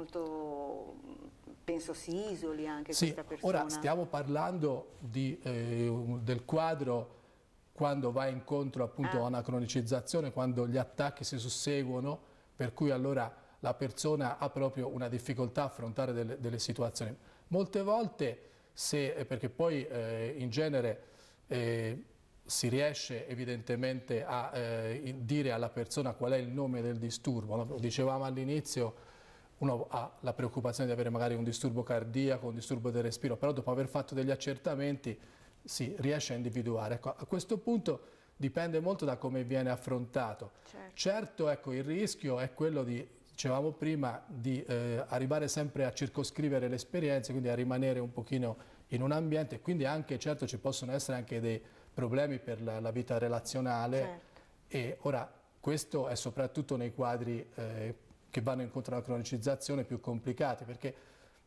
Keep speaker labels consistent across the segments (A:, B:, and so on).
A: molto, penso si isoli anche sì, questa persona. Ora stiamo parlando di, eh, del quadro quando va incontro appunto ah. a una cronicizzazione, quando gli attacchi si susseguono, per cui allora la persona ha proprio una difficoltà a affrontare delle, delle situazioni. Molte volte, se, eh, perché poi eh, in genere eh, si riesce evidentemente a eh, dire alla persona qual è il nome del disturbo, lo dicevamo all'inizio uno ha la preoccupazione di avere magari un disturbo cardiaco, un disturbo del respiro, però dopo aver fatto degli accertamenti si riesce a individuare. Ecco, a questo punto dipende molto da come viene affrontato. Certo, certo ecco, il rischio è quello di, dicevamo prima, di eh, arrivare sempre a circoscrivere le esperienze, quindi a rimanere un pochino in un ambiente, quindi anche, certo, ci possono essere anche dei problemi per la, la vita relazionale. Certo. E ora, questo è soprattutto nei quadri eh, che vanno incontro alla cronicizzazione più complicati, perché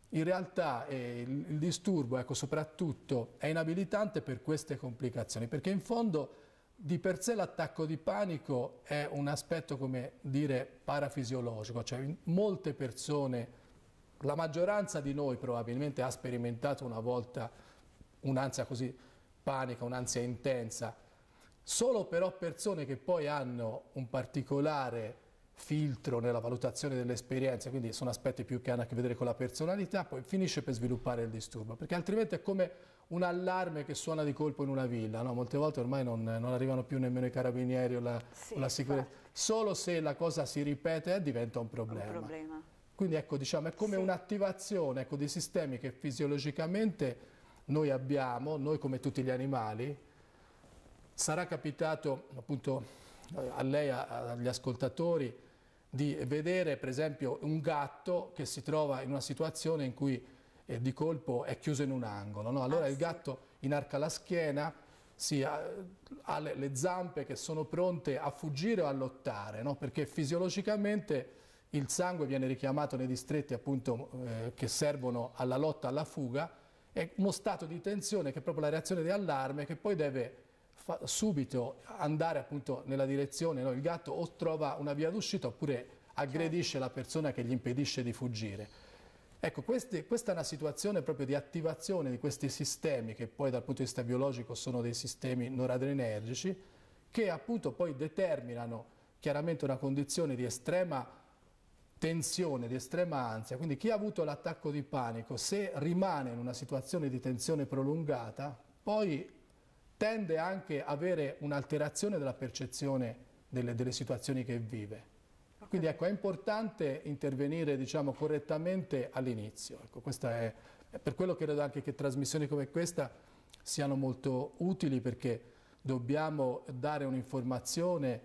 A: in realtà eh, il, il, disturbo, ecco, soprattutto, è inabilitante per queste complicazioni, perché in fondo di per sé l'attacco di panico è un aspetto, come dire, parafisiologico, cioè molte persone, la maggioranza di noi probabilmente ha sperimentato una volta un'ansia così panica, un'ansia intensa, solo però persone che poi hanno un particolare filtro nella valutazione dell'esperienza, quindi sono aspetti più che hanno a che vedere con la personalità, poi finisce per sviluppare il disturbo, perché altrimenti è come un allarme che suona di colpo in una villa, no? molte volte ormai non, non, arrivano più nemmeno i carabinieri o la, sì, o la sicurezza, infatti. solo se la cosa si ripete eh, diventa un problema. Un problema. Quindi ecco, diciamo, è come sì. un'attivazione ecco, di sistemi che fisiologicamente noi abbiamo, noi come tutti gli animali, sarà capitato appunto a lei, agli ascoltatori, di vedere per esempio un gatto che si trova in una situazione in cui eh, di colpo è chiuso in un angolo. No? Allora ah, il gatto inarca la schiena, si, ha, eh, ha le, le, zampe che sono pronte a fuggire o a lottare, no? perché fisiologicamente il sangue viene richiamato nei distretti appunto, eh, che servono alla lotta, alla fuga, è uno stato di tensione che è proprio la reazione di allarme che poi deve subito andare appunto nella direzione, no? il gatto o trova una via d'uscita oppure aggredisce la persona che gli impedisce di fuggire. Ecco, queste, questa è una situazione proprio di attivazione di questi sistemi che poi dal punto di vista biologico sono dei sistemi noradrenergici che appunto poi determinano chiaramente una condizione di estrema tensione, di estrema ansia. Quindi chi ha avuto l'attacco di panico, se rimane in una situazione di tensione prolungata, poi tende anche ad avere un'alterazione della percezione delle, delle, situazioni che vive. Quindi ecco, è importante intervenire diciamo, correttamente all'inizio. Ecco, è, per quello credo anche che trasmissioni come questa siano molto utili perché dobbiamo dare un'informazione,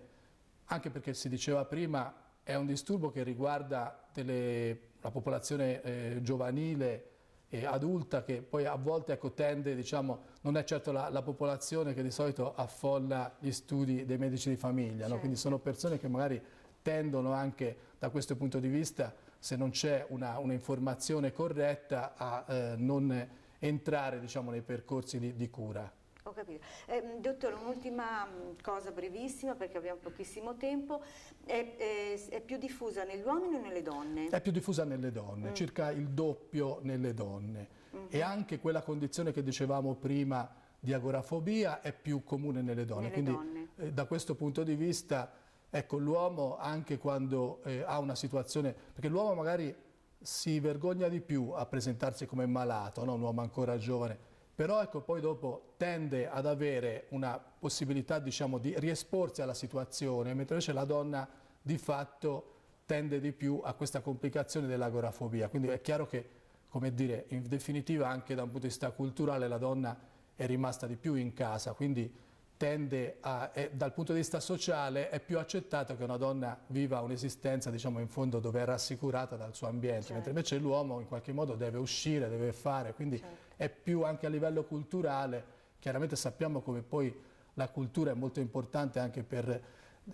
A: anche perché si diceva prima, è un disturbo che riguarda delle, la popolazione eh, giovanile, eh, adulta che poi a volte ecco, tende, diciamo, non è certo la, la, popolazione che di solito affolla gli studi dei medici di famiglia, certo. no? quindi sono certo. persone che magari tendono anche da questo punto di vista, se non c'è un'informazione corretta, a eh, non entrare diciamo, nei percorsi di, di cura capito. Eh, dottore, un'ultima mm, cosa brevissima perché abbiamo pochissimo tempo. È, è, è, più diffusa negli uomini o nelle donne? È più diffusa nelle donne, mm. circa il doppio nelle donne. Mm -hmm. E anche quella condizione che dicevamo prima di agorafobia è più comune nelle donne. Nelle Quindi donne. Eh, da questo punto di vista, ecco, l'uomo anche quando eh, ha una situazione, perché l'uomo magari si vergogna di più a presentarsi come malato, no? un uomo ancora giovane, però ecco, poi dopo tende ad avere una possibilità diciamo, di riesporsi alla situazione, mentre invece la donna di fatto tende di più a questa complicazione dell'agorafobia. Quindi è chiaro che, come dire, in definitiva anche da un punto di vista culturale la donna è rimasta di più in casa, quindi tende a, è, dal punto di vista sociale, è più accettato che una donna viva un'esistenza, diciamo, in fondo dove è rassicurata dal suo ambiente, certo. mentre invece l'uomo in qualche modo deve uscire, deve fare, quindi certo. è più anche a livello culturale, chiaramente sappiamo come poi la cultura è molto importante anche per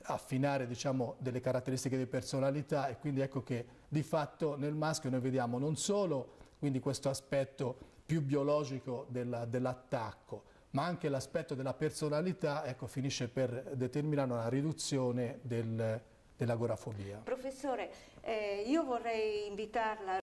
A: affinare diciamo, delle caratteristiche di personalità e quindi ecco che di fatto nel maschio noi vediamo non solo quindi, questo aspetto più biologico dell'attacco, ma anche l'aspetto della personalità ecco, finisce per determinare una riduzione del, dell'agorafobia. Professore, eh, io vorrei invitarla